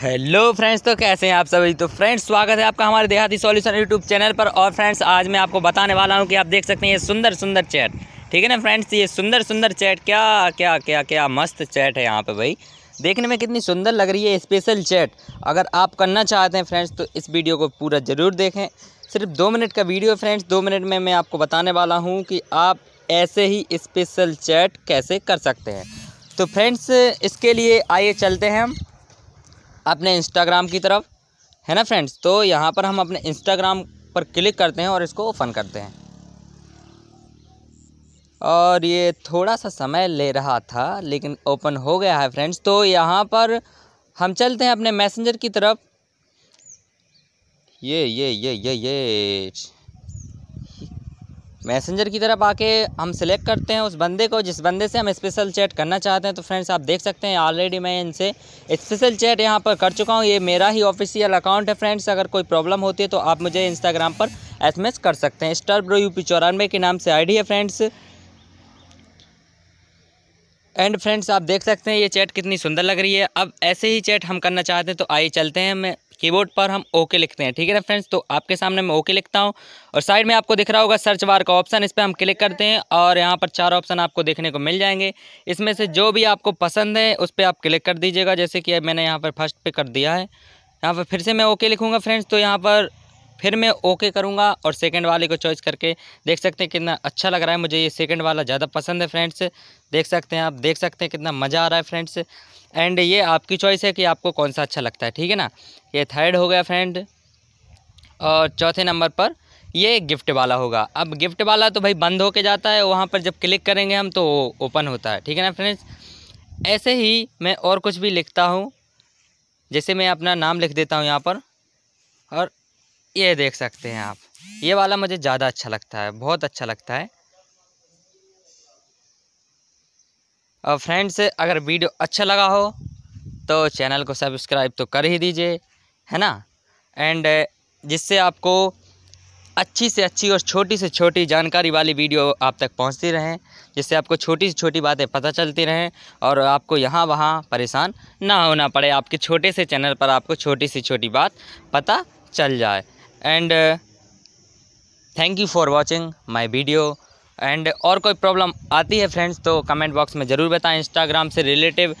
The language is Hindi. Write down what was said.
हेलो फ्रेंड्स तो कैसे हैं आप सभी तो फ्रेंड्स स्वागत है आपका हमारे देहाती सॉल्यूशन यूट्यूब चैनल पर और फ्रेंड्स आज मैं आपको बताने वाला हूं कि आप देख सकते हैं ये सुंदर सुंदर चैट ठीक है ना फ्रेंड्स ये सुंदर सुंदर चैट क्या क्या क्या क्या मस्त चैट है यहाँ पे भाई देखने में कितनी सुंदर लग रही है स्पेशल चैट अगर आप करना चाहते हैं फ्रेंड्स तो इस वीडियो को पूरा ज़रूर देखें सिर्फ दो मिनट का वीडियो फ्रेंड्स दो मिनट में मैं आपको बताने वाला हूँ कि आप ऐसे ही स्पेशल चैट कैसे कर सकते हैं तो फ्रेंड्स इसके लिए आइए चलते हैं हम अपने इंस्टाग्राम की तरफ है ना फ्रेंड्स तो यहाँ पर हम अपने इंस्टाग्राम पर क्लिक करते हैं और इसको ओपन करते हैं और ये थोड़ा सा समय ले रहा था लेकिन ओपन हो गया है फ्रेंड्स तो यहाँ पर हम चलते हैं अपने मैसेंजर की तरफ ये ये ये ये ये मैसेंजर की तरफ आके हम सिलेक्ट करते हैं उस बंदे को जिस बंदे से हम स्पेशल चैट करना चाहते हैं तो फ्रेंड्स आप देख सकते हैं ऑलरेडी मैं इनसे स्पेशल चैट यहाँ पर कर चुका हूँ ये मेरा ही ऑफिशियल अकाउंट है फ्रेंड्स अगर कोई प्रॉब्लम होती है तो आप मुझे इंस्टाग्राम पर एस कर सकते हैं स्टार ब्रो यू चौरानवे के नाम से आई है फ्रेंड्स एंड फ्रेंड्स आप देख सकते हैं ये चैट कितनी सुंदर लग रही है अब ऐसे ही चैट हम करना चाहते हैं तो आइए चलते हैं मैं कीबोर्ड पर हम ओके लिखते हैं ठीक है ना फ्रेंड्स तो आपके सामने मैं ओके लिखता हूँ और साइड में आपको दिख रहा होगा सर्च बार का ऑप्शन इस पर हम क्लिक करते हैं और यहाँ पर चार ऑप्शन आपको देखने को मिल जाएंगे इसमें से जो भी आपको पसंद है उस पर आप क्लिक कर दीजिएगा जैसे कि मैंने यहाँ पर फर्स्ट पे कर दिया है यहाँ पर फिर से मैं ओके लिखूँगा फ्रेंड्स तो यहाँ पर फिर मैं ओके करूँगा और सेकेंड वाले को चॉइस करके देख सकते हैं कितना अच्छा लग रहा है मुझे ये सेकेंड वाला ज़्यादा पसंद है फ्रेंड्स देख सकते हैं आप देख सकते हैं कितना मज़ा आ रहा है फ्रेंड्स एंड ये आपकी चॉइस है कि आपको कौन सा अच्छा लगता है ठीक है ना ये थर्ड हो गया फ्रेंड और चौथे नंबर पर ये गिफ्ट वाला होगा अब गिफ्ट वाला तो भाई बंद होके जाता है वहाँ पर जब क्लिक करेंगे हम तो ओपन होता है ठीक है ना फ्रेंड्स ऐसे ही मैं और कुछ भी लिखता हूँ जैसे मैं अपना नाम लिख देता हूँ यहाँ पर और ये देख सकते हैं आप ये वाला मुझे ज़्यादा अच्छा लगता है बहुत अच्छा लगता है और फ्रेंड्स अगर वीडियो अच्छा लगा हो तो चैनल को सब्सक्राइब तो कर ही दीजिए है ना एंड जिससे आपको अच्छी से अच्छी और छोटी से छोटी जानकारी वाली वीडियो आप तक पहुंचती रहें जिससे आपको छोटी से छोटी बातें पता चलती रहें और आपको यहाँ वहाँ परेशान ना होना पड़े आपके छोटे से चैनल पर आपको छोटी से छोटी बात पता चल जाए and thank you for watching my video and और कोई प्रॉब्लम आती है फ्रेंड्स तो कमेंट बॉक्स में ज़रूर बताएं इंस्टाग्राम से रिलेटिव